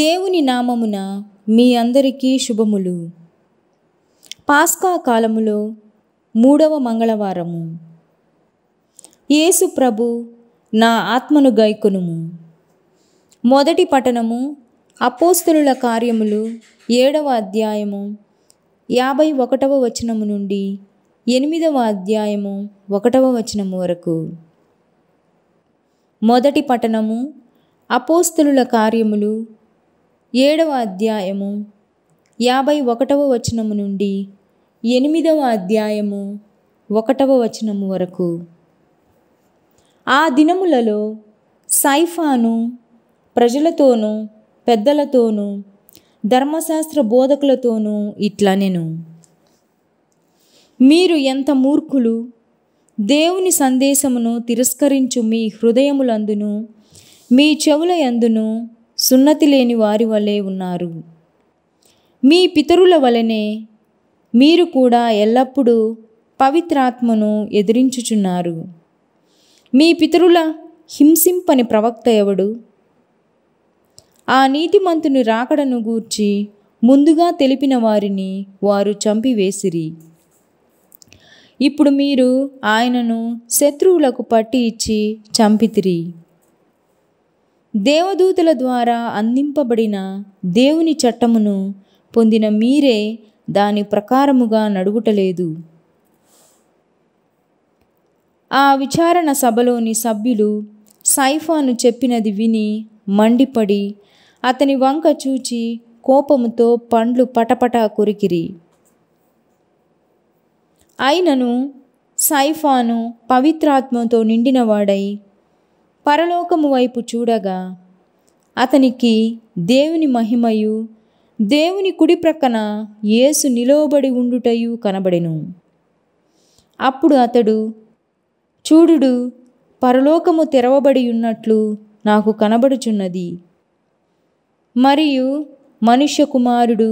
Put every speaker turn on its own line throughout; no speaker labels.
దేవుని నామమున మీ అందరికీ శుభములు పాస్కా కాలములో మూడవ మంగళవారము యేసు ప్రభు నా ఆత్మను గైకును మొదటి పఠనము అపోస్తులుల కార్యములు ఏడవ అధ్యాయము యాభై ఒకటవ వచనము నుండి ఎనిమిదవ అధ్యాయము ఒకటవ వచనము వరకు మొదటి పఠనము అపోస్తులుల కార్యములు ఏడవ అధ్యాయము యాభై ఒకటవ వచనము నుండి ఎనిమిదవ అధ్యాయము ఒకటవ వచనము వరకు ఆ దినములలో సైఫాను ప్రజలతోనూ పెద్దలతోనూ ధర్మశాస్త్ర బోధకులతోనూ ఇట్లా నేను మీరు ఎంత మూర్ఖులు దేవుని సందేశమును తిరస్కరించు మీ హృదయములందును మీ చెవుల యందును సున్నతి లేని వారి వలె ఉన్నారు మీ పితరుల వలనే మీరు కూడా ఎల్లప్పుడూ పవిత్రాత్మను ఎదిరించుచున్నారు మీ పితరుల హింసింపని ప్రవక్త ఎవడు ఆ నీతిమంతుని రాకడను గూర్చి ముందుగా తెలిపిన వారిని వారు చంపివేసిరి ఇప్పుడు మీరు ఆయనను శత్రువులకు పట్టి ఇచ్చి చంపితిరి దేవదూతుల ద్వారా అందింపబడిన దేవుని చట్టమును పొందిన మీరే దాని ప్రకారముగా నడుగుటలేదు ఆ విచారణ సభలోని సభ్యులు సైఫాను చెప్పినది విని మండిపడి అతని వంక చూచి కోపముతో పండ్లు పటపటా కొరికిరి అయినను సైఫాను పవిత్రాత్మతో నిండినవాడై పరలోకము వైపు చూడగా అతనికి దేవుని మహిమయు దేవుని కుడి ప్రక్కన యేసు నిలవబడి ఉండుటయు కనబడెను అప్పుడు అతడు చూడుడు పరలోకము తెరవబడి ఉన్నట్లు నాకు కనబడుచున్నది మరియు మనుష్య కుమారుడు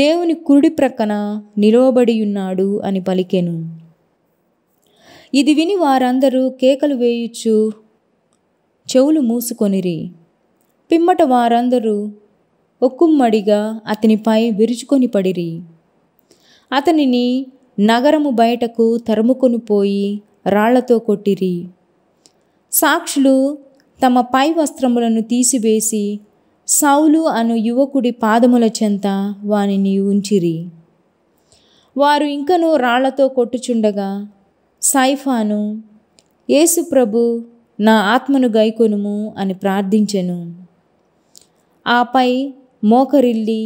దేవుని కుడి ప్రక్కన నిలవబడి ఉన్నాడు అని పలికెను ఇది విని వారందరూ కేకలు వేయుచు చెవులు మూసుకొనిరి పిమ్మట వారందరూ ఒక్కుమ్మడిగా అతనిపై విరుచుకొని పడిరి అతనిని నగరము బయటకు తరుముకొని పోయి రాళ్లతో కొట్టిరి సాక్షులు తమ పై వస్త్రములను తీసివేసి సౌలు అను యువకుడి పాదముల చెంత వానిని ఉంచిరి వారు ఇంకనూ రాళ్లతో కొట్టుచుండగా సైఫాను యేసుప్రభు నా ఆత్మను గైకొనుము అని ప్రార్థించెను ఆపై మోకరిల్లి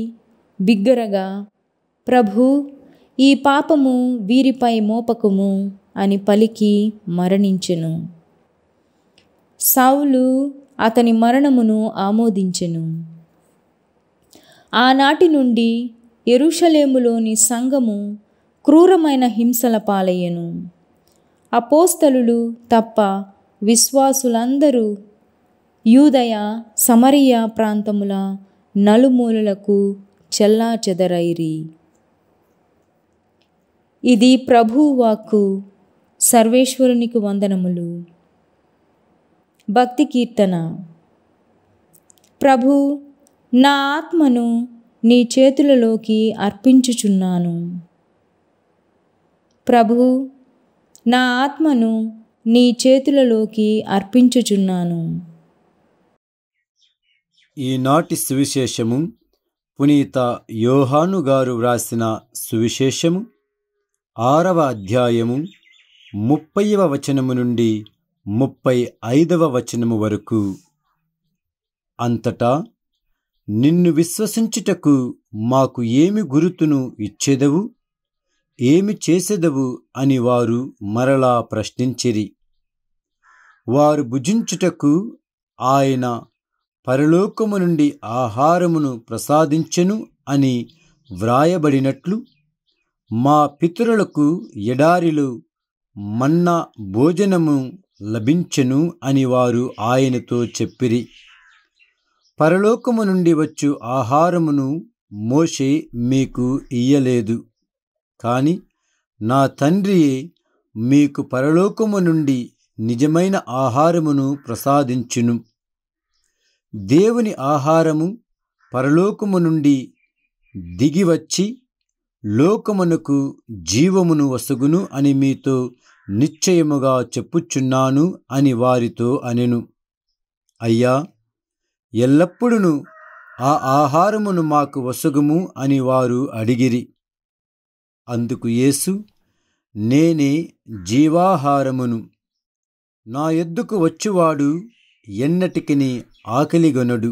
బిగ్గరగా ప్రభు ఈ పాపము వీరిపై మోపకము అని పలికి మరణించెను సౌలు అతని మరణమును ఆమోదించెను ఆనాటి నుండి ఎరుషలేములోని సంఘము క్రూరమైన హింసల పాలయ్యను అపోస్తలు తప్ప విశ్వాసులందరూ యూదయ సమరియ ప్రాంతముల నలుమూలలకు చెల్లా చెదరైరి ఇది ప్రభువాకు వాక్కు సర్వేశ్వరునికి వందనములు భక్తి కీర్తన ప్రభు నా ఆత్మను నీ చేతులలోకి అర్పించుచున్నాను ప్రభు నా ఆత్మను నీ చేతులలోకి అర్పించుచున్నాను
ఈనాటి సువిశేషము పునీత యోహాను గారు వ్రాసిన సువిశేషము ఆరవ అధ్యాయము ముప్పైవ వచనము నుండి ముప్పై ఐదవ వచనము వరకు అంతటా నిన్ను విశ్వసించుటకు మాకు ఏమి గురుతును ఇచ్చేదవు ఏమి చేసేదవు అని వారు మరలా ప్రశ్నించిరి వారు భుజించుటకు ఆయన పరలోకము నుండి ఆహారమును ప్రసాదించెను అని వ్రాయబడినట్లు మా పితరులకు ఎడారిలో మన్న భోజనము లభించెను అని వారు ఆయనతో చెప్పిరి పరలోకము నుండి వచ్చు ఆహారమును మోషే మీకు ఇయ్యలేదు కానీ నా తండ్రియే మీకు పరలోకము నుండి నిజమైన ఆహారమును ప్రసాదించును దేవుని ఆహారము పరలోకము నుండి దిగివచ్చి లోకమునకు జీవమును వసుగును అని మీతో నిశ్చయముగా చెప్పుచున్నాను అని వారితో అనెను అయ్యా ఎల్లప్పుడును ఆ ఆహారమును మాకు వసుగుము అని వారు అడిగిరి అందుకు యేసు నేనే జీవాహారమును నా ఎద్దుకు వచ్చువాడు ఎన్నటికిని ఆకలిగొనడు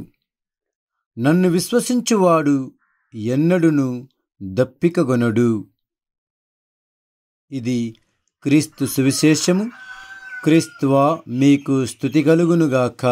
నన్ను విశ్వసించువాడు ఎన్నడును దప్పికగొనడు ఇది క్రీస్తు సువిశేషము క్రీస్తువా మీకు స్థుతి కలుగునుగాక